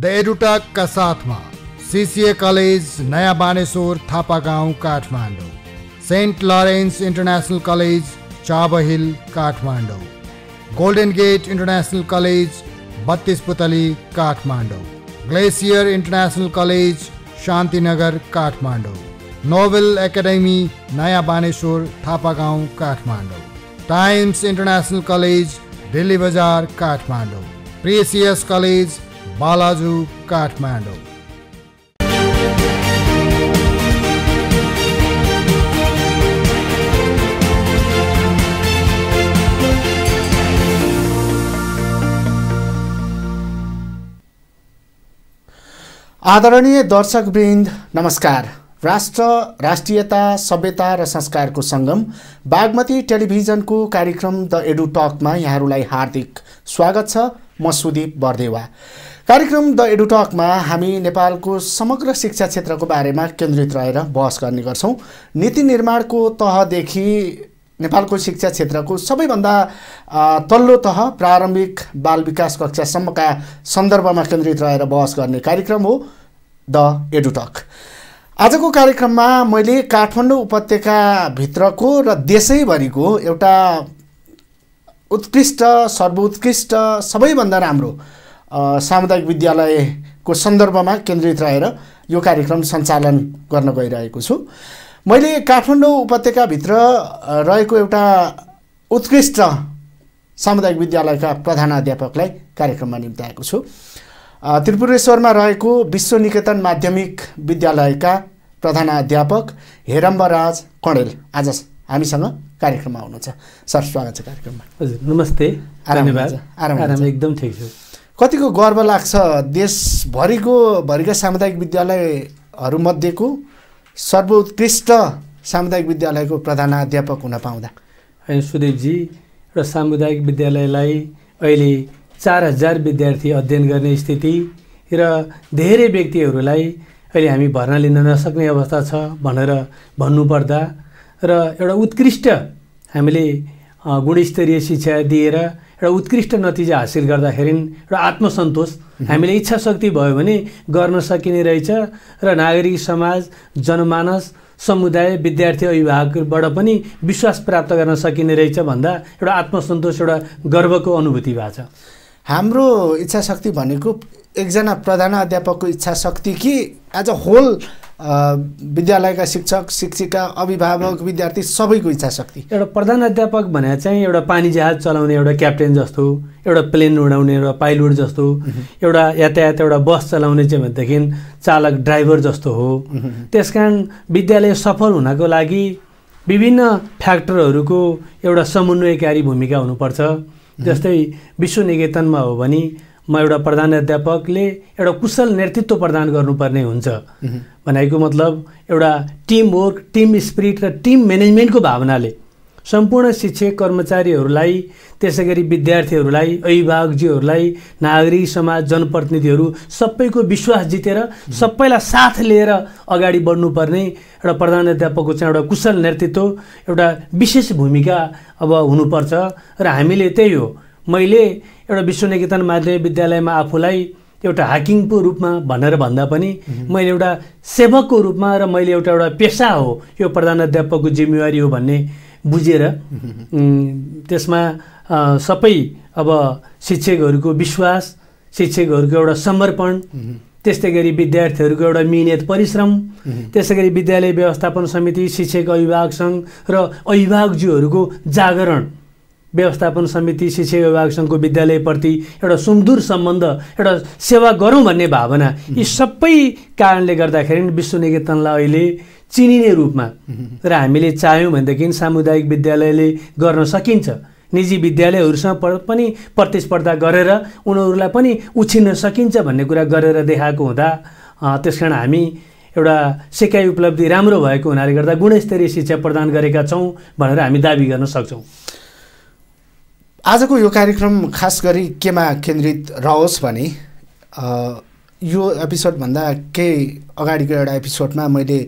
The एडुटक का साथमा CCA college नया Baneshwor Thapa Gaun Kathmandu Saint Lawrence International College Chabahil Kathmandu Golden Gate International College Battis Putali Kathmandu international international college नगर Kathmandu novel academy नया Baneshwor Thapa Gaun Kathmandu Times International College Dilli Bazar Kathmandu Precious college Balaju Kathmandu आदरणीय दर्शकवृन्द नमस्कार राष्ट्र राष्ट्रियता सभ्यता र संस्कारको सङ्गम बागमती टेलिभिजनको कार्यक्रम द एडुटकमा यहाँहरूलाई हार्दिक स्वागत छ म सुदीप बर्देवा कार्यक्रम द एडुटकमा हामी नेपालको समग्र शिक्षा क्षेत्रको बारेमा केन्द्रित रहेर बहस गर्ने गर्छौँ नीति निर्माणको तहदेखि नेपालको शिक्षा क्षेत्रको सबैभन्दा तल्लो तह प्रारम्भिक बाल विकास कक्षासम्मका सन्दर्भमा केन्द्रित रहेर बहस गर्ने कार्यक्रम हो द एडुटक आजको कार्यक्रममा मैले काठमाडौँ उपत्यकाभित्रको र देशैभरिको एउटा उत्कृष्ट सर्वोत्कृष्ट सबैभन्दा राम्रो सामुदायिक विद्यालयको सन्दर्भमा केन्द्रित रहेर यो कार्यक्रम सञ्चालन गर्न गइरहेको छु मैले काठमाडौँ उपत्यकाभित्र रहेको एउटा उत्कृष्ट सामुदायिक विद्यालयका प्रधान अध्यापकलाई कार्यक्रममा निम्ताएको छु त्रिपुरेश्वरमा रहेको विश्व निकेतन माध्यमिक विद्यालयका प्रधान हेरम्बराज कणेल आज हामीसँग कार्यक्रममा हुनुहुन्छ सर स्वागत छ कार्यक्रममा हजुर नमस्ते धन्यवाद आराम एकदम ठिक छु कतिको गर्व लाग्छ देशभरिको भरिका सामुदायिक विद्यालयहरूमध्येको सर्वोत्कृष्ट सामुदायिक विद्यालयको प्रधानाध्यापक हुन पाउँदा होइन सुदीपजी र सामुदायिक विद्यालयलाई अहिले चार हजार विद्यार्थी अध्ययन गर्ने स्थिति र धेरै व्यक्तिहरूलाई अहिले हामी भर्ना लिन नसक्ने अवस्था छ भनेर भन्नुपर्दा र एउटा उत्कृष्ट हामीले गुणस्तरीय शिक्षा दिएर र उत्कृष्ट नतिजा हासिल गर्दाखेरि र आत्मसन्तोष हामीले इच्छा शक्ति भयो भने गर्न सकिने रहेछ र नागरिक समाज जनमानस समुदाय विद्यार्थी अभिभावकबाट पनि विश्वास प्राप्त गर्न सकिने रहेछ भन्दा एउटा आत्मसन्तोष एउटा गर्वको अनुभूति भएको छ हाम्रो इच्छा शक्ति भनेको एकजना प्रधान अध्यापकको इच्छा शक्ति कि एज अ होल विद्यालयका शिक्षक शिक्षिका अभिभावक विद्यार्थी सबैको इच्छा शक्ति एउटा प्रधान अध्यापक भने चाहिँ एउटा पानी जहाज चलाउने एउटा क्याप्टेन जस्तो एउटा प्लेन उडाउने एउटा पाइलट जस्तो एउटा यातायात एउटा बस चलाउने चाहिँ भनेदेखि चालक ड्राइभर जस्तो हो त्यस कारण विद्यालय सफल हुनको लागि विभिन्न फ्याक्टरहरूको एउटा समन्वयकारी भूमिका हुनुपर्छ जस्तै विश्व निकेतनमा हो भने म एउटा प्रधान अध्यापकले एउटा कुशल नेतृत्व प्रदान गर्नुपर्ने हुन्छ भनेको मतलब एउटा टिम वर्क टिम स्पिरिट र टिम म्यानेजमेन्टको भावनाले सम्पूर्ण शिक्षक कर्मचारीहरूलाई त्यसै गरी विद्यार्थीहरूलाई अभिभावकजीहरूलाई नागरिक समाज जनप्रतिनिधिहरू सबैको विश्वास जितेर सबैलाई साथ लिएर अगाडि बढ्नुपर्ने एउटा प्रधान अध्यापकको चाहिँ एउटा कुशल नेतृत्व एउटा विशेष भूमिका अब हुनुपर्छ र हामीले त्यही हो मैले एउटा विश्व निकेतन माध्यमिक विद्यालयमा आफूलाई एउटा हाकिङको रूपमा भनेर भन्दा पनि मैले एउटा सेवकको रूपमा र मैले एउटा एउटा पेसा हो यो प्रधानाध्यापकको जिम्मेवारी हो भन्ने बुझेर त्यसमा सबै अब शिक्षकहरूको विश्वास शिक्षकहरूको एउटा समर्पण त्यस्तै गरी विद्यार्थीहरूको एउटा मिहिनेत परिश्रम त्यसै गरी विद्यालय व्यवस्थापन समिति शिक्षक अभिभावक सङ्घ र अभिभावकज्यूहरूको जागरण व्यवस्थापन समिति शिक्षा विभागसँगको विद्यालयप्रति एउटा सुमधुर सम्बन्ध एउटा सेवा गरौँ भन्ने भावना यी सबै कारणले गर्दाखेरि विश्व निकेतनलाई अहिले चिनिने रूपमा र हामीले चाह्यौँ भनेदेखि सामुदायिक विद्यालयले गर्न सकिन्छ निजी विद्यालयहरूसँग पनि प्रतिस्पर्धा गरेर उनीहरूलाई पनि उछिन्न सकिन्छ भन्ने कुरा गरेर देखाएको हुँदा त्यस कारण हामी एउटा सिकाइ उपलब्धि राम्रो भएको हुनाले गर्दा गुणस्तरीय शिक्षा प्रदान गरेका छौँ भनेर हामी दावी गर्न सक्छौँ आजको यो कार्यक्रम खास गरी केमा केन्द्रित रहोस् भने यो एपिसोडभन्दा केही अगाडिको एउटा एपिसोडमा मैले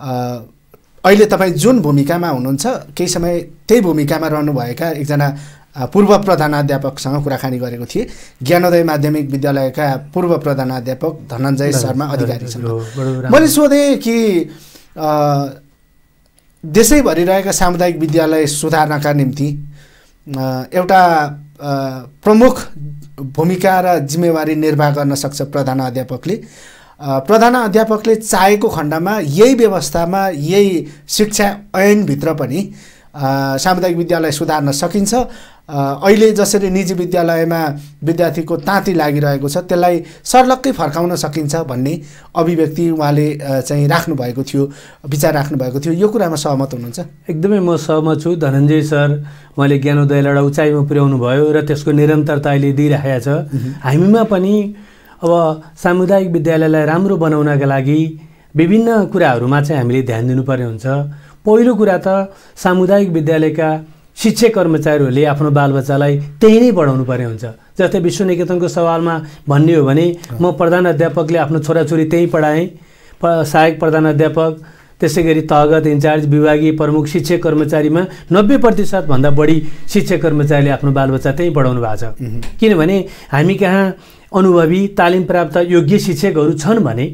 अहिले तपाईँ जुन भूमिकामा हुनुहुन्छ केही समय त्यही भूमिकामा रहनुभएका एकजना पूर्व प्रधानाध्यापकसँग कुराकानी गरेको थिएँ ज्ञानोदय माध्यमिक विद्यालयका पूर्व प्रधानाध्यापक धनञ्जय शर्मा अधिकारी अधिकारीसँग मैले सोधेँ कि देशैभरि रहेका सामुदायिक विद्यालय सुधार्नका निम्ति एउटा प्रमुख भूमिका र जिम्मेवारी निर्वाह गर्न सक्छ प्रधान अध्यापकले प्रधान अध्यापकले चाहेको खण्डमा यही व्यवस्थामा यही शिक्षा ऐनभित्र पनि सामुदायिक विद्यालय सुधार्न सकिन्छ अहिले जसरी निजी विद्यालयमा विद्यार्थीको ताँती लागिरहेको छ त्यसलाई सर्लक्कै फर्काउन सकिन्छ भन्ने अभिव्यक्ति उहाँले चाहिँ राख्नुभएको थियो विचार राख्नुभएको थियो यो कुरामा सहमत हुनुहुन्छ एकदमै म सहमत छु धनञ्जय सर उहाँले ज्ञानोदयलाई एउटा उचाइमा पुर्याउनु भयो र त्यसको निरन्तरता अहिले दिइराखेको छ हामीमा पनि अब सामुदायिक विद्यालयलाई राम्रो बनाउनका लागि विभिन्न कुराहरूमा चाहिँ हामीले ध्यान दिनुपर्ने हुन्छ पहिलो कुरा त सामुदायिक विद्यालयका शिक्षक कर्मचारीहरूले आफ्नो बालबच्चालाई त्यही नै बढाउनु पर्ने हुन्छ जस्तै विश्व निकेतनको सवालमा भन्ने हो भने म प्रधान अध्यापकले आफ्नो छोराछोरी त्यहीँ पढाएँ सहायक प्रधान अध्यापक त्यसै गरी तहगत इन्चार्ज विभागीय प्रमुख शिक्षक कर्मचारीमा नब्बे प्रतिशतभन्दा बढी शिक्षक कर्मचारीले आफ्नो बालबच्चा त्यहीँ बढाउनु भएको छ किनभने हामी कहाँ अनुभवी तालिम प्राप्त योग्य शिक्षकहरू छन् भने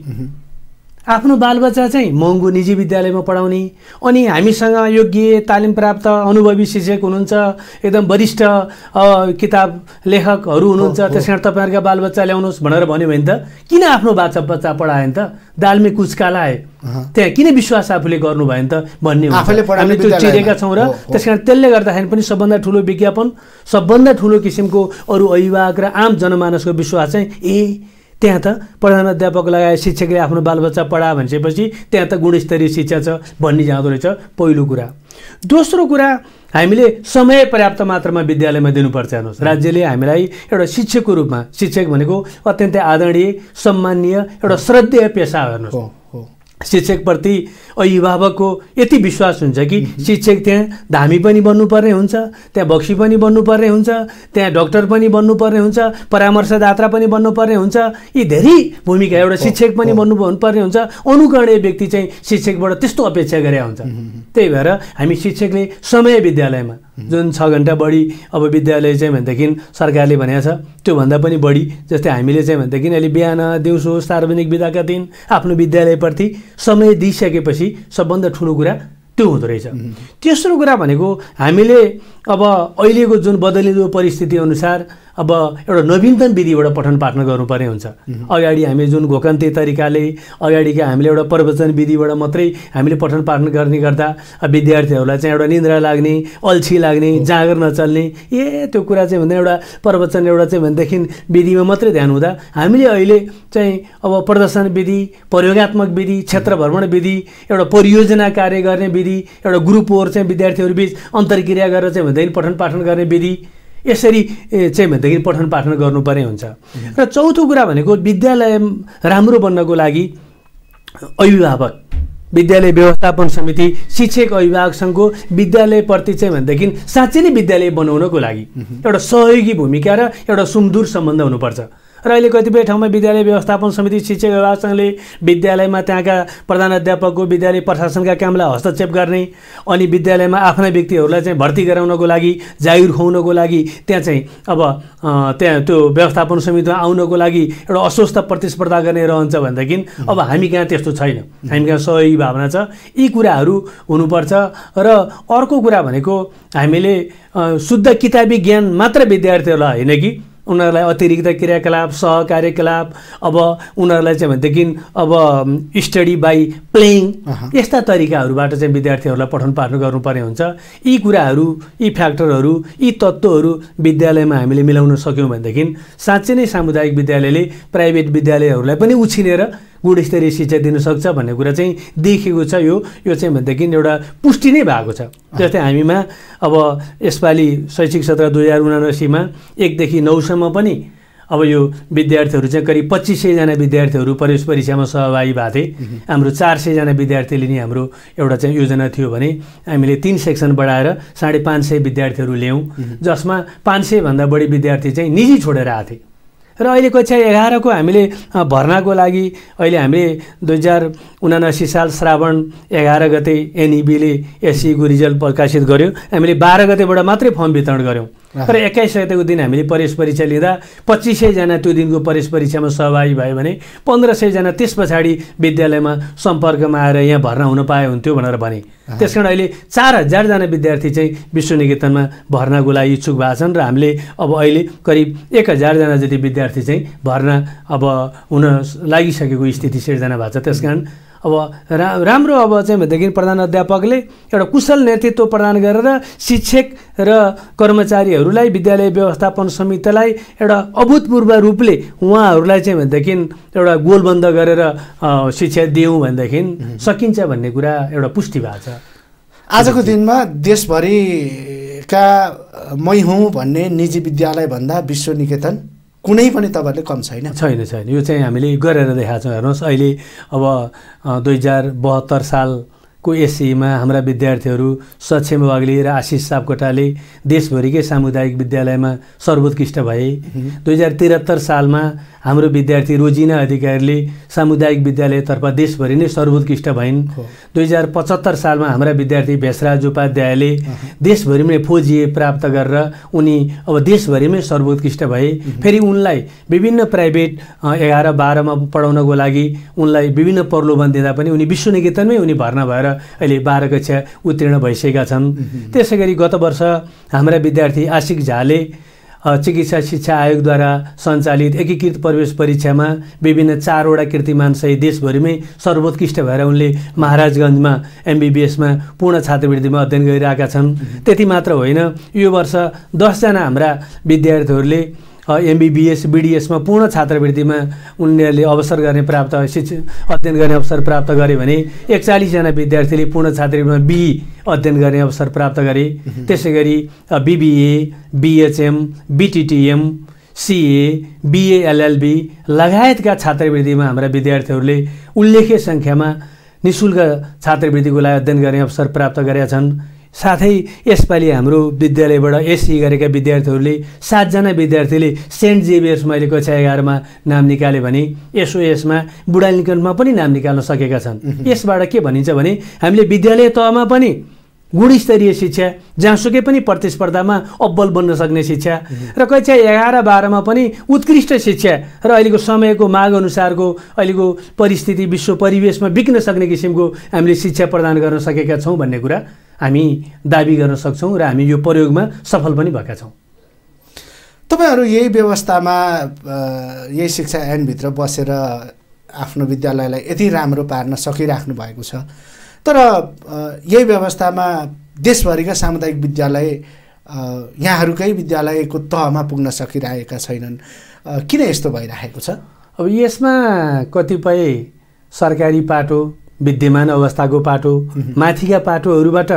आफ्नो बालबच्चा चाहिँ महँगो निजी विद्यालयमा पढाउने अनि हामीसँग योग्य तालिम प्राप्त अनुभवी शिक्षक हुनुहुन्छ एकदम वरिष्ठ किताब लेखकहरू हुनुहुन्छ त्यस कारण तपाईँहरूका बालबच्चा ल्याउनुहोस् भनेर भन्यो भने त किन आफ्नो बाचा बच्चा पढायो नि त दालमे कुचका लाए त्यहाँ किन विश्वास आफूले गर्नुभयो नि त भन्ने हामीले त्यो चिरेका छौँ र त्यस कारण त्यसले गर्दाखेरि पनि सबभन्दा ठुलो विज्ञापन सबभन्दा ठुलो किसिमको अरू अभिभावक र आम जनमानसको विश्वास चाहिँ ए त्यहाँ त प्रधानाध्यापक लगाए शिक्षकले आफ्नो बालबच्चा पढा भनिसकेपछि त्यहाँ त गुणस्तरीय शिक्षा छ भन्ने जाँदो रहेछ पहिलो कुरा दोस्रो कुरा हामीले समय पर्याप्त मात्रामा विद्यालयमा दिनुपर्छ हेर्नुहोस् राज्यले हामीलाई एउटा शिक्षकको रूपमा शिक्षक भनेको अत्यन्तै आदरणीय सम्मानीय एउटा श्रद्धेय पेसा हेर्नुहोस् शिक्षकप्रति अभिभावकको यति विश्वास हुन्छ कि शिक्षक त्यहाँ धामी पनि बन्नुपर्ने हुन्छ त्यहाँ बक्सी पनि बन्नुपर्ने हुन्छ त्यहाँ डक्टर पनि बन्नुपर्ने हुन्छ परामर्शदाता पनि बन्नुपर्ने हुन्छ यी धेरै भूमिका एउटा शिक्षक पनि बन्नु पर्ने हुन्छ अनुकरणीय व्यक्ति चाहिँ शिक्षकबाट त्यस्तो अपेक्षा गरे हुन्छ त्यही भएर हामी शिक्षकले समय विद्यालयमा जुन छ घन्टा बढी अब विद्यालय चाहिँ भनेदेखि सरकारले भनेको छ त्योभन्दा पनि बढी जस्तै हामीले चाहिँ भनेदेखि अहिले बिहान दिउँसो सार्वजनिक विधाका दिन आफ्नो विद्यालयप्रति समय दिइसकेपछि सबभन्दा ठुलो कुरा त्यो हुँदो रहेछ तेस्रो कुरा भनेको हामीले अब अहिलेको जुन बदलिँदो परिस्थितिअनुसार अब एउटा नवीनतम विधिबाट पठन पाठन गर्नुपर्ने हुन्छ अगाडि हामी जुन घोकन्ते तरिकाले अगाडिका हामीले एउटा प्रवचन विधिबाट मात्रै हामीले पठन पाठन गर्ने गर्दा विद्यार्थीहरूलाई चाहिँ एउटा निन्द्रा लाग्ने अल्छी लाग्ने जाँगर नचल्ने ए त्यो कुरा चाहिँ भन्दा एउटा प्रवचन एउटा चाहिँ भनेदेखि विधिमा मात्रै ध्यान हुँदा हामीले अहिले चाहिँ अब प्रदर्शन विधि प्रयोगत्मक विधि क्षेत्र भ्रमण विधि एउटा परियोजना कार्य गर्ने विधि एउटा ग्रुप वर चाहिँ विद्यार्थीहरू बिच अन्तर्क्रिया गरेर चाहिँ भन्दाखेरि पठन पाठन गर्ने विधि यसरी चाहिँ भनेदेखि पठन पाठन गर्नुपर्ने हुन्छ र चौथो कुरा भनेको विद्यालय राम्रो बन्नको लागि अभिभावक विद्यालय व्यवस्थापन समिति शिक्षक अभिभावक सङ्घको विद्यालयप्रति चाहिँ भनेदेखि साँच्चै नै विद्यालय बनाउनको लागि एउटा सहयोगी भूमिका र एउटा सुमधुर सम्बन्ध हुनुपर्छ र अहिले कतिपय ठाउँमा विद्यालय व्यवस्थापन समिति शिक्षक विभागसँगले विद्यालयमा त्यहाँका प्रधान अध्यापकको विद्यालय प्रशासनका कामलाई हस्तक्षेप गर्ने अनि विद्यालयमा आफ्ना व्यक्तिहरूलाई चाहिँ भर्ती गराउनको लागि जागिर खुवाउनको लागि त्यहाँ चाहिँ अब त्यहाँ त्यो व्यवस्थापन समितिमा आउनको लागि एउटा अस्वस्थ प्रतिस्पर्धा गर्ने रहन्छ भनेदेखि अब हामी कहाँ त्यस्तो छैन हामी कहाँ सहयोगी भावना छ यी कुराहरू हुनुपर्छ र अर्को कुरा भनेको हामीले शुद्ध किताबी ज्ञान मात्र विद्यार्थीहरूलाई होइन कि उनीहरूलाई अतिरिक्त क्रियाकलाप सहकार्यकलाप अब उनीहरूलाई चाहिँ भनेदेखि अब स्टडी बाई प्लेइङ यस्ता तरिकाहरूबाट चाहिँ विद्यार्थीहरूलाई पठन पार्नु गर्नुपर्ने हुन्छ यी कुराहरू यी फ्याक्टरहरू यी तत्त्वहरू विद्यालयमा हामीले मिलाउन सक्यौँ भनेदेखि साँच्चै नै सामुदायिक विद्यालयले प्राइभेट विद्यालयहरूलाई पनि उछिनेर गुणस्तरीय शिक्षा दिनसक्छ भन्ने कुरा चाहिँ देखेको छ यो यो चाहिँ भनेदेखि एउटा पुष्टि नै भएको छ जस्तै हामीमा अब यसपालि शैक्षिक सत्र दुई हजार उनासीमा एकदेखि नौसम्म पनि अब यो विद्यार्थीहरू चाहिँ करिब पच्चिस सयजना विद्यार्थीहरू प्रवेश परीक्षामा सहभागी भएको थिए हाम्रो चार सयजना विद्यार्थीले नि हाम्रो एउटा चाहिँ योजना थियो भने हामीले तिन सेक्सन बढाएर साढे पाँच सय विद्यार्थीहरू ल्यायौँ जसमा पाँच सयभन्दा बढी विद्यार्थी चाहिँ निजी छोडेर आएको थिए र अहिले कक्षा एघारको हामीले भर्नाको लागि अहिले हामीले दुई हजार उनासी साल श्रावण एघार गते एनइबीले एससीको रिजल्ट प्रकाशित गर्यो हामीले बाह्र गतेबाट मात्रै फर्म वितरण गऱ्यौँ तर एक्काइस सयको दिन हामीले परेश परीक्षा लिँदा पच्चिस सयजना त्यो दिनको परेश परीक्षामा सहभागी भयो भने पन्ध्र सयजना त्यस पछाडि विद्यालयमा सम्पर्कमा आएर यहाँ भर्ना हुन पाए हुन्थ्यो भनेर भने त्यस कारण अहिले चार हजारजना विद्यार्थी चाहिँ विश्वनिकेतनमा भर्नाको लागि इच्छुक भएको छन् र हामीले अब अहिले करिब एक हजारजना जति विद्यार्थी चाहिँ भर्ना अब हुन लागिसकेको स्थिति सिर्जना भएको छ त्यस कारण अब राम्रो अब चाहिँ भनेदेखि प्रधान अध्यापकले एउटा कुशल नेतृत्व प्रदान गरेर शिक्षक र कर्मचारीहरूलाई विद्यालय व्यवस्थापन समितिलाई एउटा अभूतपूर्व रूपले उहाँहरूलाई चाहिँ भनेदेखि एउटा गोलबन्द गरेर शिक्षा दियौँ भनेदेखि सकिन्छ भन्ने कुरा एउटा पुष्टि भएको छ आजको दिनमा देशभरिका मै हुँ भन्ने निजी विद्यालयभन्दा विश्व निकेतन कुनै पनि तपाईँहरूले कम छैन छैन छैन यो चाहिँ हामीले गरेर देखाएको छौँ हेर्नुहोस् अहिले अब दुई हजार बहत्तर सालको एससीमा हाम्रा विद्यार्थीहरू सक्षम बाग्ली र आशिष सापकोटाले देशभरिकै सामुदायिक विद्यालयमा सर्वोत्कृष्ट भए दुई हजार त्रिहत्तर सालमा हाम्रो विद्यार्थी रोजिना अधिकारीले सामुदायिक विद्यालयतर्फ देशभरि नै सर्वोत्कृष्ट भइन् दुई हजार पचहत्तर सालमा हाम्रा विद्यार्थी भेषराज उपाध्यायले देशभरिमै फोजिए प्राप्त गरेर उनी अब देशभरिमै सर्वोत्कृष्ट भए फेरि उनलाई विभिन्न प्राइभेट एघार बाह्रमा पढाउनको लागि उनलाई विभिन्न प्रलोभन दिँदा पनि उनी विश्वनिकेतनमै उनी भर्ना भएर अहिले बाह्र कक्षा उत्तीर्ण भइसकेका छन् त्यसै गरी गत वर्ष हाम्रा विद्यार्थी आशिक झाले चिकित्सा शिक्षा आयोगद्वारा सञ्चालित एकीकृत प्रवेश परीक्षामा विभिन्न चारवटा सहित देशभरिमै सर्वोत्कृष्ट भएर उनले महाराजगञ्जमा एमबिबिएसमा पूर्ण छात्रवृत्तिमा अध्ययन गरिरहेका छन् त्यति मात्र होइन यो वर्ष दसजना हाम्रा विद्यार्थीहरूले एमबिबिएस बिडिएसमा पूर्ण छात्रवृत्तिमा उनीहरूले अवसर गर्ने प्राप्त शिक्षा अध्ययन गर्ने अवसर प्राप्त गरे भने एकचालिसजना विद्यार्थीले पूर्ण छात्रवृत्तिमा बी अध्ययन गर्ने अवसर प्राप्त गरे त्यसै गरी बिबिए बिएचएम बिटिटिएम सिए बिएएलएलबी लगायतका छात्रवृत्तिमा हाम्रा विद्यार्थीहरूले उल्लेख्य सङ्ख्यामा निशुल्क छात्रवृत्तिको लागि अध्ययन गर्ने अवसर प्राप्त गरेका छन् साथै यसपालि हाम्रो विद्यालयबाट एससी गरेका विद्यार्थीहरूले सातजना विद्यार्थीले सेन्ट जेभियर्स मैले कक्षा एघारमा नाम निकाले भने एसओएसमा बुढालिङ्कनमा पनि नाम निकाल्न सकेका छन् यसबाट के भनिन्छ भने हामीले विद्यालय तहमा पनि गुणस्तरीय शिक्षा जहाँसुकै पनि प्रतिस्पर्धामा अब्बल बन्न सक्ने शिक्षा र कक्षा एघार बाह्रमा पनि उत्कृष्ट शिक्षा र अहिलेको समयको माग अनुसारको अहिलेको परिस्थिति विश्व परिवेशमा बिक्न सक्ने किसिमको हामीले शिक्षा प्रदान गर्न सकेका छौँ भन्ने कुरा हामी दावी गर्न सक्छौँ र हामी यो प्रयोगमा सफल पनि भएका छौँ तपाईँहरू यही व्यवस्थामा यही शिक्षा ऐनभित्र बसेर आफ्नो विद्यालयलाई यति राम्रो पार्न सकिराख्नु भएको छ तर यही व्यवस्थामा देशभरिका सामुदायिक विद्यालय यहाँहरूकै विद्यालयको तहमा पुग्न सकिरहेका छैनन् किन यस्तो भइरहेको छ अब यसमा कतिपय सरकारी पाटो विद्यमान अवस्थाको पाटो माथिका पाटोहरूबाट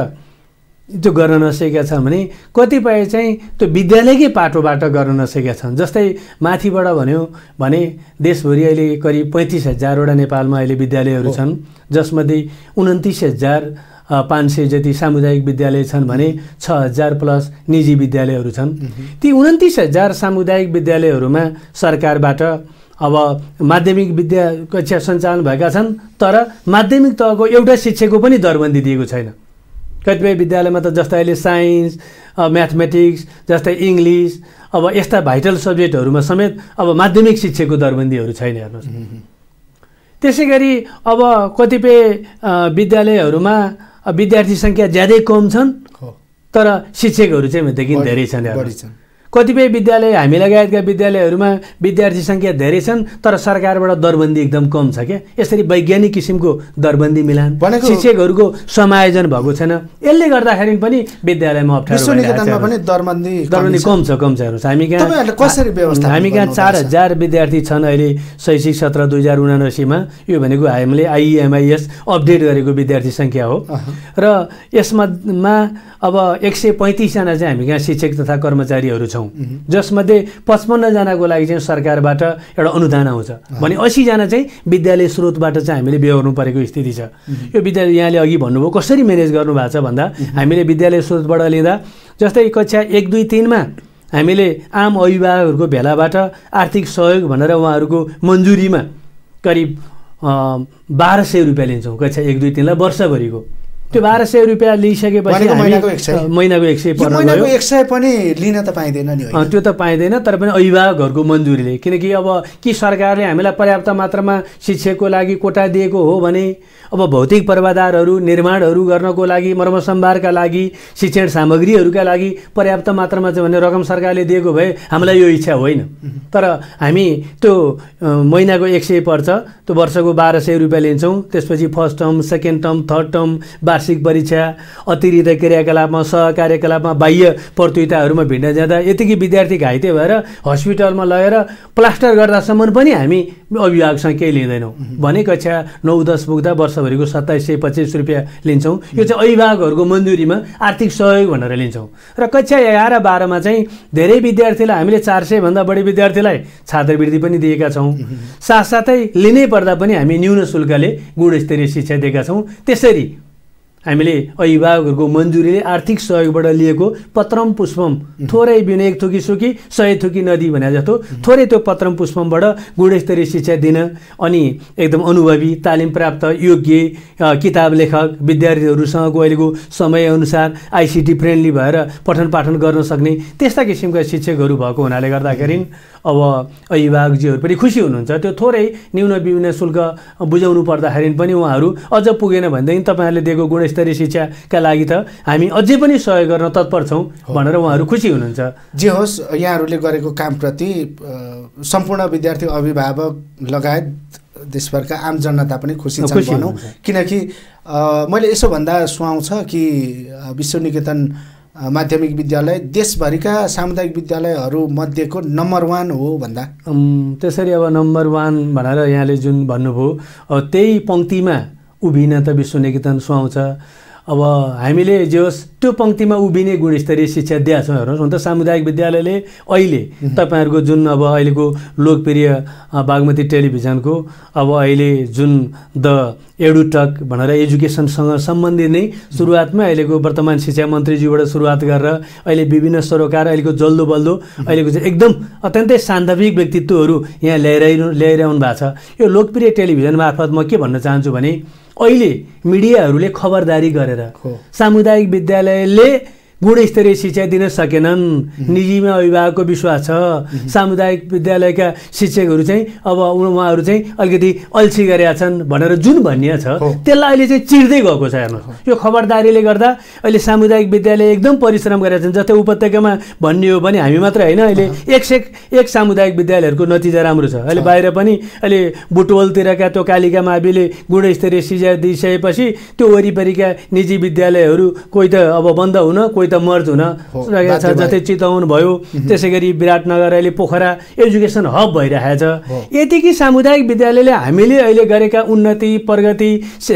त्यो गर्न नसकेका छन् भने कतिपय चाहिँ त्यो विद्यालयकै पाटोबाट गर्न नसकेका छन् जस्तै माथिबाट भन्यो भने देशभरि अहिले करिब पैँतिस हजारवटा नेपालमा अहिले विद्यालयहरू छन् जसमध्ये उन्तिस हजार पाँच सय जति सामुदायिक विद्यालय छन् भने छ हजार प्लस निजी विद्यालयहरू छन् ती उन्तिस हजार सामुदायिक विद्यालयहरूमा सरकारबाट अब माध्यमिक विद्या कक्षा सञ्चालन भएका छन् तर माध्यमिक तहको एउटा शिक्षकको पनि दरबन्दी दिएको छैन कतिपय विद्यालयमा त जस्तै अहिले साइन्स म्याथमेटिक्स जस्तै इङ्ग्लिस अब यस्ता भाइटल सब्जेक्टहरूमा समेत अब माध्यमिक शिक्षकको दरबन्दीहरू छैन हेर्नुहोस् त्यसै गरी अब कतिपय विद्यालयहरूमा विद्यार्थी सङ्ख्या ज्यादै कम छन् तर शिक्षकहरू चाहिँ भनेदेखि धेरै छन् कतिपय विद्यालय हामी लगायतका विद्यालयहरूमा विद्यार्थी सङ्ख्या धेरै छन् तर सरकारबाट दरबन्दी एकदम कम छ क्या यसरी वैज्ञानिक किसिमको दरबन्दी मिलान शिक्षकहरूको समायोजन भएको छैन यसले गर्दाखेरि पनि विद्यालयमा दरबन्दी कम छ कम छ हेर्नुहोस् हामी कहाँ कसरी व्यवस्था हामी कहाँ चार हजार विद्यार्थी छन् अहिले शैक्षिक सत्र दुई हजार उनासीमा यो भनेको हामीले आइएमआइएस अपडेट गरेको विद्यार्थी सङ्ख्या हो र यसमा अब एक सय पैँतिसजना चाहिँ हामी कहाँ शिक्षक तथा कर्मचारीहरू छौँ छौँ जसमध्ये पचपन्नजनाको लागि चाहिँ सरकारबाट एउटा अनुदान आउँछ भने असीजना चाहिँ विद्यालय स्रोतबाट चाहिँ हामीले बेहोर्नु परेको स्थिति छ यो विद्यालय यहाँले अघि भन्नुभयो कसरी म्यानेज गर्नुभएको छ भन्दा हामीले विद्यालय स्रोतबाट लिँदा जस्तै कक्षा एक दुई तिनमा हामीले आम अभिभावकहरूको भेलाबाट आर्थिक सहयोग भनेर उहाँहरूको मन्जुरीमा करिब बाह्र सय रुपियाँ लिन्छौँ कक्षा एक दुई तिनलाई वर्षभरिको त्यो बाह्र सय रुपियाँ लिइसकेपछि महिनाको एक सय महिनाको एक सय पनि लिन त पाइँदैन नि त्यो त पाइँदैन तर पनि अभिभावकहरूको मन्जुरीले किनकि अब कि सरकारले हामीलाई पर्याप्त मात्रामा शिक्षकको लागि कोटा दिएको हो भने अब भौतिक पूर्वाधारहरू निर्माणहरू गर्नको लागि मर्मसम्भारका लागि शिक्षण सामग्रीहरूका लागि पर्याप्त मात्रामा चाहिँ भने रकम सरकारले दिएको भए हामीलाई यो इच्छा होइन तर हामी त्यो महिनाको एक सय पर्छ त्यो वर्षको बाह्र सय रुपियाँ लिन्छौँ त्यसपछि first term second term third term वार्षिक परीक्षा अतिरिक्त क्रियाकलापमा सहकार्यकलापमा बाह्य प्रतियोगिताहरूमा भिन्न जाँदा यतिकै विद्यार्थी घाइते भएर हस्पिटलमा लगेर प्लास्टर गर्दासम्म पनि हामी अभिभावकसँग केही लिँदैनौँ भने कक्षा नौ दस पुग्दा वर्षभरिको सत्ताइस सय पच्चिस रुपियाँ लिन्छौँ यो चाहिँ अभिभावकहरूको मन्जुरीमा आर्थिक सहयोग भनेर लिन्छौँ र कक्षा एघार बाह्रमा चाहिँ धेरै विद्यार्थीलाई हामीले चार सयभन्दा बढी विद्यार्थीलाई छात्रवृत्ति पनि दिएका छौँ साथसाथै लिनै पर्दा पनि हामी न्यून शुल्कले गुणस्तरीय शिक्षा दिएका छौँ त्यसरी हामीले अभिभावकहरूको मन्जुरीले आर्थिक सहयोगबाट लिएको पत्रम पुष्पम थोरै विनयक थुकी सुकी सय थुकी नदी भने जस्तो थोरै त्यो पत्रम पुष्पमबाट गुणस्तरीय शिक्षा दिन अनि एकदम अनुभवी तालिम प्राप्त योग्य किताब लेखक विद्यार्थीहरूसँगको अहिलेको समयअनुसार आइसिटी फ्रेन्डली भएर पठन पाठन गर्न सक्ने त्यस्ता किसिमका शिक्षकहरू भएको हुनाले गर्दाखेरि अब अभिभावकजीहरू पनि खुसी हुनुहुन्छ त्यो थोरै न्यून विभिन्न शुल्क बुझाउनु पर्दाखेरि पनि उहाँहरू अझ पुगेन भनेदेखि तपाईँहरूले दिएको गुणस्तर स्तरीय शिक्षाका लागि त हामी अझै पनि सहयोग गर्न तत्पर छौँ भनेर उहाँहरू खुसी हुनुहुन्छ जे होस् यहाँहरूले गरेको कामप्रति सम्पूर्ण विद्यार्थी अभिभावक लगायत देशभरका आम जनता पनि खुसी खुसी भनौँ किनकि मैले यसो भन्दा सुहाउँछ कि विश्व निकेतन माध्यमिक विद्यालय देशभरिका सामुदायिक विद्यालयहरू मध्येको नम्बर वान हो भन्दा त्यसरी अब नम्बर वान भनेर यहाँले जुन भन्नुभयो त्यही पङ्क्तिमा उभिन त विश्व निकेतन सुहाउँछ अब हामीले जे होस् त्यो पङ्क्तिमा उभिने गुणस्तरीय शिक्षा दिएको छौँ हेर्नुहोस् हुन त सामुदायिक विद्यालयले अहिले तपाईँहरूको जुन अब अहिलेको लोकप्रिय बागमती टेलिभिजनको अब अहिले जुन द एडुटक भनेर एजुकेसनसँग सम्बन्धित नै सुरुवातमै अहिलेको वर्तमान शिक्षा मन्त्रीज्यूबाट सुरुवात गरेर अहिले विभिन्न सरोकार अहिलेको जल्दो बल्दो अहिलेको चाहिँ एकदम अत्यन्तै सान्दर्भिक व्यक्तित्वहरू यहाँ ल्याइरहनु ल्याइरहनु भएको छ यो लोकप्रिय टेलिभिजन मार्फत म के भन्न चाहन्छु भने अहिले मिडियाहरूले खबरदारी गरेर सामुदायिक विद्यालयले गुणस्तरीय शिक्षा दिन सकेनन् निजीमा अभिभावकको विश्वास छ सामुदायिक विद्यालयका शिक्षकहरू चाहिँ अब उहाँहरू चाहिँ अलिकति अल्छी गरेका छन् भनेर जुन भनिया छ त्यसलाई अहिले चाहिँ चिर्दै गएको छ हेर्नुहोस् यो खबरदारीले गर्दा अहिले सामुदायिक विद्यालय एकदम परिश्रम गरेका छन् जस्तै उपत्यकामा भन्ने हो भने हामी मात्र होइन अहिले एक से एक सामुदायिक विद्यालयहरूको नतिजा राम्रो छ अहिले बाहिर पनि अहिले बुटवलतिरका त्यो कालिका माविले गुणस्तरीय शिक्षा दिइसकेपछि त्यो वरिपरिका निजी विद्यालयहरू कोही त अब बन्द हुन कोही त मर्ज हुन सकेको छ जस्तै चितवन भयो त्यसै गरी विराटनगर अहिले पोखरा एजुकेसन हब भइरहेको छ यतिकै सामुदायिक विद्यालयले हामीले अहिले गरेका उन्नति प्रगति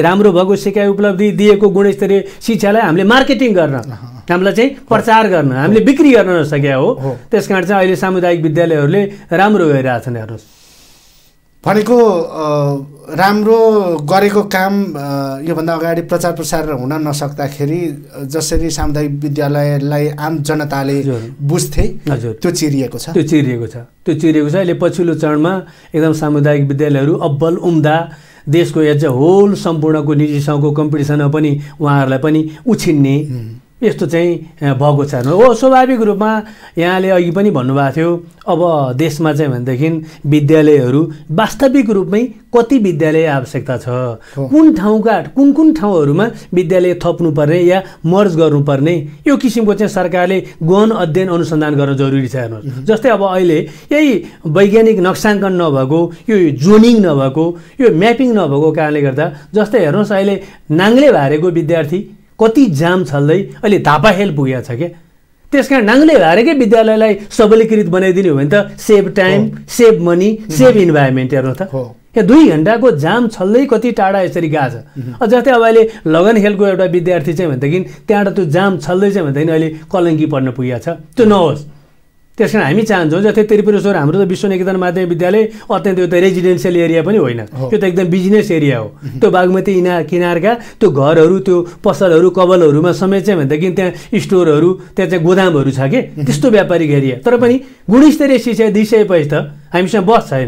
राम्रो भएको सिकाइ उपलब्धि दिएको गुणस्तरीय शिक्षालाई हामीले मार्केटिङ गर्न हामीलाई चाहिँ प्रचार गर्न हामीले बिक्री गर्न नसकेका हो त्यस कारण चाहिँ अहिले सामुदायिक विद्यालयहरूले राम्रो गरिरहेछन् हेर्नुहोस् भनेको राम्रो गरेको काम योभन्दा अगाडि प्रचार प्रसार हुन नसक्दाखेरि जसरी सामुदायिक विद्यालयलाई आम जनताले बुझ्थे हजुर त्यो चिरिएको छ त्यो चिरिएको छ त्यो चिरिएको छ अहिले पछिल्लो चरणमा एकदम सामुदायिक विद्यालयहरू अब्बल उम्दा देशको एज अ होल सम्पूर्णको निजी निजीसँगको कम्पिटिसनमा पनि उहाँहरूलाई पनि उछिन्ने यस्तो चाहिँ भएको छैन हो स्वाभाविक रूपमा यहाँले अघि पनि भन्नुभएको थियो अब देशमा चाहिँ भनेदेखि विद्यालयहरू वास्तविक रूपमै कति विद्यालय आवश्यकता छ कुन ठाउँका कुन कुन ठाउँहरूमा विद्यालय थप्नुपर्ने या मर्ज गर्नुपर्ने यो किसिमको चाहिँ सरकारले गहन अध्ययन अनुसन्धान गर्न जरुरी छ हेर्नुहोस् जस्तै अब अहिले यही वैज्ञानिक नक्साङ्कन नभएको यो जोनिङ नभएको यो म्यापिङ नभएको कारणले गर्दा जस्तै हेर्नुहोस् अहिले नाङ्ले भारेको विद्यार्थी कति जाम छल्दै अहिले धापाखेल पुगेको छ क्या त्यस कारण नाङ्ले हारेकै विद्यालयलाई सबलीकृत बनाइदिने हो भने त save time save money save environment हेर्नु त यहाँ दुई घन्टाको जाम छल्दै कति टाढा यसरी गएको छ जस्तै अब अहिले लगन खेलको एउटा विद्यार्थी चाहिँ भनेदेखि त्यहाँबाट त्यो जाम छल्दै चाहिँ भनेदेखि अहिले कलङ्की पढ्न पुगेको छ त्यो नहोस् त्यस कारण हामी चाहन्छौँ जस्तै त्रिपुरेश्वर हाम्रो त विश्व निकेतन माध्यमिक विद्यालय अत्यन्त यो त रेजिडेन्सियल एरिया पनि होइन त्यो त एकदम बिजनेस एरिया हो त्यो बागमती इना किनारका त्यो घरहरू त्यो पसलहरू कबलहरूमा समेत चाहिँ भनेदेखि त्यहाँ स्टोरहरू त्यहाँ चाहिँ गोदामहरू छ कि त्यस्तो व्यापारिक एरिया तर पनि गुणस्तरीय शिक्षा दिइसकेपछि त हामीसँग बस छैन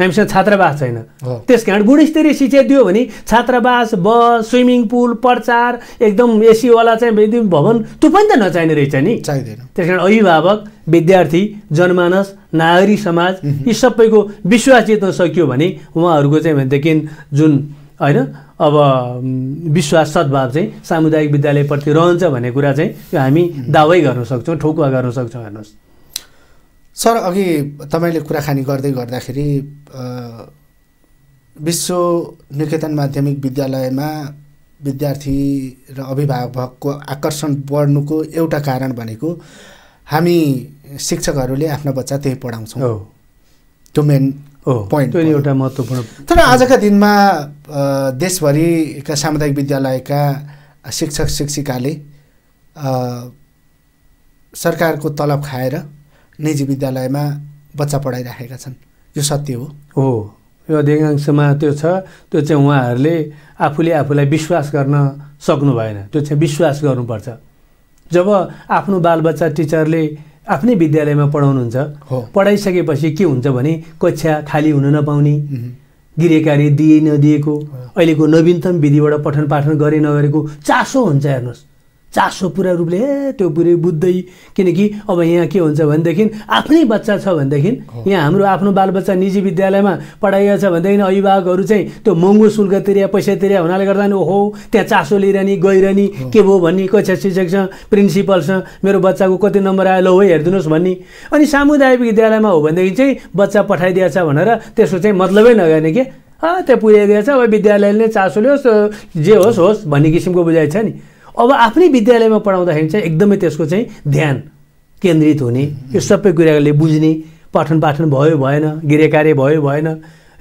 हामीसँग छात्रावास छैन त्यस कारण गुणस्तरीय शिक्षा दियो भने छात्रावास बस स्विमिङ पुल प्रचार एकदम एसीवाला चाहिँ भवन त्यो पनि त नचाहिने रहेछ नि चाहिँदैन त्यस कारण अभिभावक विद्यार्थी जनमानस नागरिक समाज यी सबैको विश्वास जित्न सकियो भने उहाँहरूको चाहिँ भनेदेखि जुन होइन अब विश्वास सद्भाव चाहिँ सामुदायिक विद्यालयप्रति रहन्छ भन्ने कुरा चाहिँ हामी दावै गर्न सक्छौँ ठोकुवा गर्न सक्छौँ हेर्नुहोस् सर अघि तपाईँले कुराकानी गर्दै गर्दाखेरि विश्व निकेतन माध्यमिक विद्यालयमा विद्यार्थी र अभिभावकको आकर्षण बढ्नुको एउटा कारण भनेको हामी शिक्षकहरूले आफ्ना बच्चा त्यही पढाउँछौँ त्यो मेन पोइन्ट एउटा महत्त्वपूर्ण तर आजका दिनमा देशभरिका सामुदायिक विद्यालयका शिक्षक शिक्षिकाले सरकारको तलब खाएर निजी विद्यालयमा बच्चा पढाइराखेका छन् यो सत्य हो हो यो अधिकांशमा त्यो छ त्यो चाहिँ उहाँहरूले आफूले आफूलाई विश्वास गर्न सक्नु भएन त्यो चाहिँ विश्वास गर्नुपर्छ जब आफ्नो बालबच्चा टिचरले आफ्नै विद्यालयमा पढाउनुहुन्छ हो पढाइसकेपछि के हुन्छ भने कक्षा खाली हुन नपाउने गृह दिए नदिएको अहिलेको नवीनतम विधिबाट पठन पाठन गरे नगरेको चासो हुन्छ हेर्नुहोस् चासो पुरा रूपले त्यो पुरै बुझ्दै किनकि अब यहाँ के हुन्छ भनेदेखि आफ्नै बच्चा छ भनेदेखि यहाँ हाम्रो आफ्नो बालबच्चा निजी विद्यालयमा पढाइएको छ भनेदेखि अभिभावकहरू चाहिँ त्यो महँगो शुल्क तिर्या पैसा तिर हुनाले गर्दा नि ओहो त्यहाँ चासो लिइरहने गइरहने के भयो भन्ने कक्षा शिक्षकसँग प्रिन्सिपलसँग मेरो बच्चाको कति नम्बर आयो ल हो हेरिदिनुहोस् भन्ने अनि सामुदायिक विद्यालयमा हो भनेदेखि चाहिँ बच्चा छ भनेर त्यसको चाहिँ मतलबै नगर्ने के त्यहाँ पुर्याइदिएछ अब विद्यालयले चासो लियोस् जे होस् होस् भन्ने किसिमको बुझाइ छ नि अब आफ्नै विद्यालयमा पढाउँदाखेरि चाहिँ एकदमै त्यसको चाहिँ ध्यान केन्द्रित हुने यो सबै कुराले बुझ्ने पठन पाठन भयो भएन गृह कार्य भयो भएन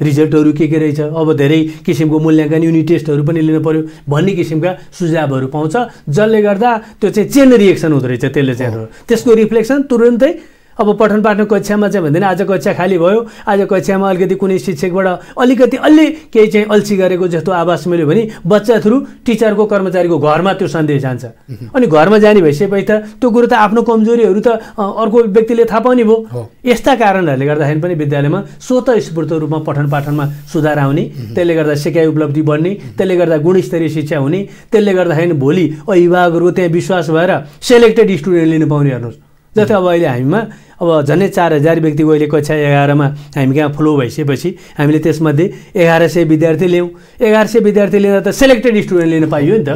रिजल्टहरू के के रहेछ अब धेरै किसिमको मूल्याङ्कन युनिट टेस्टहरू पनि लिनु पऱ्यो भन्ने किसिमका सुझावहरू पाउँछ जसले गर्दा त्यो चाहिँ चेन रिएक्सन हुँदो रहेछ त्यसले चाहिँ त्यसको रिफ्लेक्सन तुरन्तै अब पठन पाठन कक्षामा चाहिँ भन्दैन आज कक्षा खाली भयो आज कक्षामा अलिकति कुनै शिक्षकबाट अलिकति अलि केही चाहिँ अल्छी गरेको जस्तो आवास मिल्यो भने बच्चा थ्रु टिचरको कर्मचारीको घरमा त्यो सन्देश जान्छ अनि घरमा जाने भइसकेपछि त त्यो कुरो त आफ्नो कमजोरीहरू त अर्को व्यक्तिले थाहा पाउने भयो यस्ता कारणहरूले गर्दाखेरि पनि विद्यालयमा स्वत स्फूर्त रूपमा पठन पाठनमा सुधार आउने त्यसले गर्दा सिकाइ उपलब्धि बढ्ने त्यसले गर्दा गुणस्तरीय शिक्षा हुने त्यसले गर्दाखेरि भोलि अभिभावकहरू त्यहाँ विश्वास भएर सेलेक्टेड स्टुडेन्ट लिनु पाउने हेर्नुहोस् जस्तै अब अहिले हामीमा अब झन्डै चार हजार व्यक्तिको अहिले कक्षा एघारमा हामी कहाँ फ्लो भइसकेपछि हामीले त्यसमध्ये एघार सय विद्यार्थी ल्यायौँ एघार सय विद्यार्थी लिँदा त सेलेक्टेड स्टुडेन्ट लिन पाइयो नि त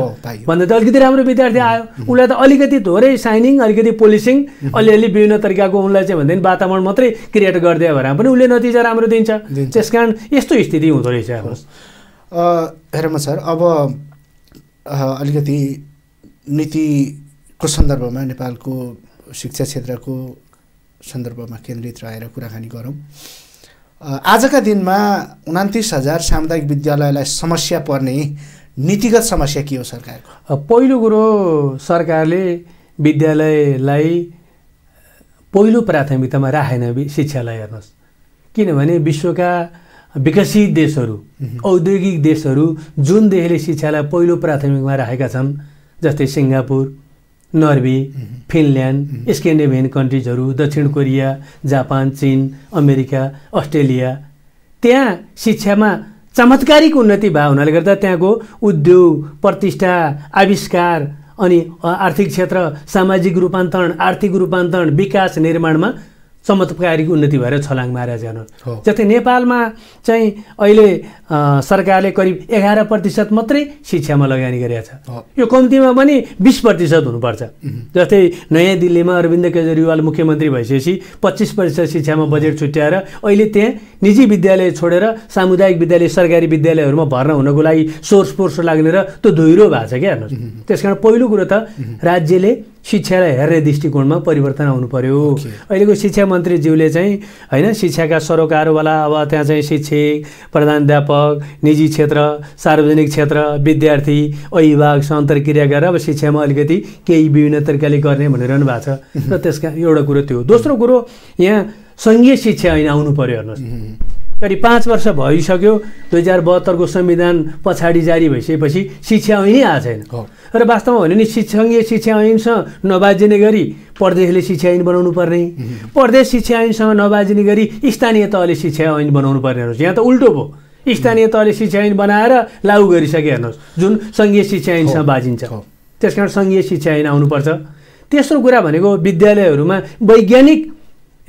भन्दा त अलिकति राम्रो विद्यार्थी आयो उसलाई त अलिकति धेरै साइनिङ अलिकति पोलिसिङ अलिअलि विभिन्न तरिकाको उसलाई चाहिँ भन्दा वातावरण मात्रै क्रिएट गरिदियो भने पनि उसले नतिजा राम्रो दिन्छ त्यस कारण यस्तो स्थिति हुँदो रहेछ हेरौँ सर अब अलिकति नीतिको सन्दर्भमा नेपालको शिक्षा क्षेत्रको सन्दर्भमा केन्द्रित रहेर कुराकानी गरौँ आजका दिनमा उनातिस हजार सामुदायिक विद्यालयलाई समस्या पर्ने नीतिगत समस्या के हो सरकारको पहिलो कुरो सरकारले विद्यालयलाई पहिलो प्राथमिकतामा राखेन शिक्षालाई हेर्नुहोस् किनभने विश्वका विकसित देशहरू औद्योगिक देशहरू जुन देशले शिक्षालाई पहिलो प्राथमिकमा राखेका छन् जस्तै सिङ्गापुर नर्वे फिनल्यान्ड स्केन्डेभियन कन्ट्रिजहरू दक्षिण कोरिया जापान चिन अमेरिका अस्ट्रेलिया त्यहाँ शिक्षामा चमत्कारिक उन्नति भएको हुनाले गर्दा त्यहाँको उद्योग प्रतिष्ठा आविष्कार अनि आर्थिक क्षेत्र सामाजिक रूपान्तरण आर्थिक रूपान्तरण विकास निर्माणमा चमत्कारिक उन्नति भएर छलाङ मारेका जान जस्तै नेपालमा चाहिँ अहिले सरकारले करिब एघार प्रतिशत मात्रै शिक्षामा लगानी गरेका छ यो कम्तीमा पनि बिस प्रतिशत हुनुपर्छ जस्तै नयाँ दिल्लीमा अरविन्द केजरीवाल मुख्यमन्त्री भइसकेपछि पच्चिस प्रतिशत शिक्षामा बजेट छुट्याएर अहिले त्यहाँ निजी विद्यालय छोडेर सामुदायिक विद्यालय सरकारी विद्यालयहरूमा भर्ना हुनको लागि सोर्स पोर्स लाग्ने र त्यो धुइरो भएको छ क्या हेर्नुहोस् त्यस कारण पहिलो कुरो त राज्यले शिक्षालाई हेर्ने दृष्टिकोणमा परिवर्तन आउनु पर्यो अहिलेको शिक्षा मन्त्रीज्यूले चाहिँ होइन शिक्षाका सरोकारवाला अब त्यहाँ चाहिँ शिक्षक प्रधानध्यापक निजी क्षेत्र सार्वजनिक क्षेत्र विद्यार्थी अभिभावकसँग अन्तर्क्रिया गरेर अब शिक्षामा अलिकति केही विभिन्न तरिकाले गर्ने भनिरहनु भएको छ र त्यसका एउटा कुरो त्यो दोस्रो कुरो यहाँ सङ्घीय शिक्षा होइन आउनु पऱ्यो हेर्नुहोस् करिब पाँच वर्ष भइसक्यो दुई हजार बहत्तरको संविधान पछाडि जारी भइसकेपछि शिक्षा ऐनै आएको छैन र वास्तवमा भने नि शिक्षाङ्गीय शिक्षा ऐनसँग नबाजिने गरी प्रदेशले शिक्षा ऐन बनाउनु पर्ने प्रदेश शिक्षा ऐनसँग नबाजिने गरी स्थानीय तहले शिक्षा ऐन बनाउनु पर्ने हेर्नुहोस् यहाँ त उल्टो भयो स्थानीय तहले शिक्षा ऐन बनाएर लागू गरिसके हेर्नुहोस् जुन सङ्घीय शिक्षा ऐनसँग बाजिन्छ त्यस कारण सङ्घीय शिक्षा ऐन आउनुपर्छ तेस्रो कुरा भनेको विद्यालयहरूमा वैज्ञानिक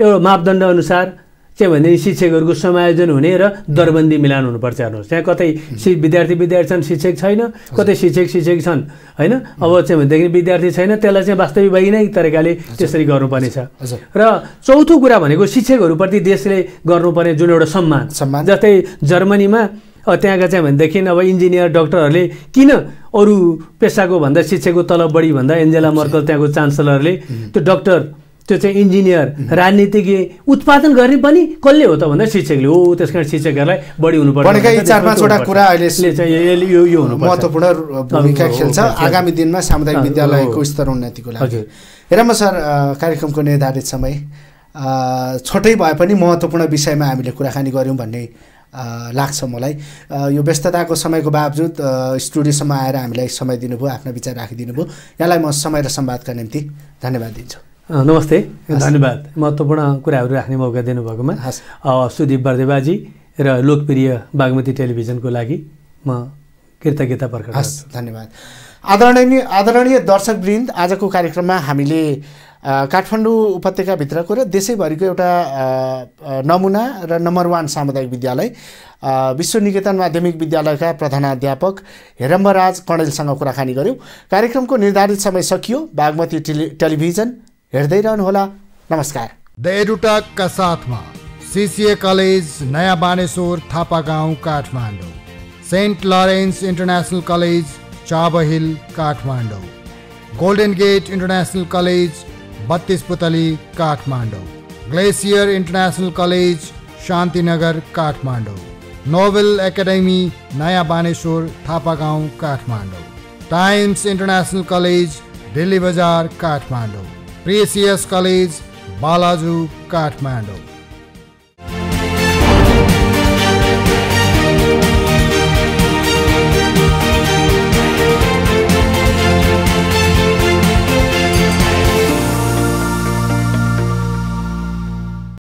एउटा मापदण्डअनुसार चाहिँ भनेदेखि शिक्षकहरूको समायोजन हुने र दरबन्दी मिलान हुनुपर्छ हेर्नुहोस् त्यहाँ कतै सि विद्यार्थी विद्यार्थी छन् शिक्षक छैन कतै शिक्षक शिक्षक छन् होइन अब चाहिँ भनेदेखि विद्यार्थी छैन त्यसलाई चाहिँ वास्तविक भइ नै तरिकाले त्यसरी गर्नुपर्नेछ र चौथो कुरा भनेको शिक्षकहरूप्रति देशले गर्नुपर्ने जुन एउटा सम्मान सम्मान जस्तै जर्मनीमा त्यहाँका चाहिँ भनेदेखि अब इन्जिनियर डक्टरहरूले किन अरू पेसाको भन्दा शिक्षकको तलब बढी भन्दा एन्जेला मर्कल त्यहाँको चान्सलरले त्यो डक्टर त्यो चाहिँ इन्जिनियर राजनीतिज्ञ उत्पादन गर्ने पनि कसले हो त भन्दा शिक्षकले हो त्यस कारण शिक्षकहरूलाई बढी हुनुपर्छ चार पाँचवटा कुरा अहिले यो यो महत्त्वपूर्ण भूमिका खेल्छ आगामी दिनमा सामुदायिक विद्यालयको स्तर उन्नतिको लागि म सर कार्यक्रमको निर्धारित समय छोटै भए पनि महत्त्वपूर्ण विषयमा हामीले कुराकानी गऱ्यौँ भन्ने लाग्छ मलाई यो व्यस्तताको समयको बावजुद स्टुडियोसम्म आएर हामीलाई समय दिनुभयो आफ्नो विचार राखिदिनु भयो यहाँलाई म समय र सम्वादका निम्ति धन्यवाद दिन्छु नमस्ते धन्यवाद महत्त्वपूर्ण कुराहरू राख्ने मौका दिनुभएकोमा सुदीप बर्देबाजी र लोकप्रिय बागमती टेलिभिजनको लागि म कृतज्ञता प्रकट हस् धन्यवाद आदरणीय आदरणीय दर्शकवृन्द आजको कार्यक्रममा हामीले काठमाडौँ उपत्यकाभित्रको र देशैभरिको एउटा नमुना र नम्बर वान सामुदायिक विद्यालय विश्व निकेतन माध्यमिक विद्यालयका प्रधानाध्यापक हेरम्बराज कणेलसँग कुराकानी गऱ्यौँ कार्यक्रमको निर्धारित समय सकियो बागमती टेलि टेलिभिजन हेर्दै रहनुहोला नमस्कार दयरुटाकका साथमा सिसिए कलेज नयाँ Baneshwor Thapa Gaun Kathmandu Saint Lawrence International College Chabahil Kathmandu Golden Gate International College Battis Putali Kathmandu Glacier International College Shantinagar Kathmandu Nobel academy Naya Baneshwor Thapa Gaun Kathmandu Times International College Dilli Bazar Kathmandu Precious College, Balaju, Kathmandu.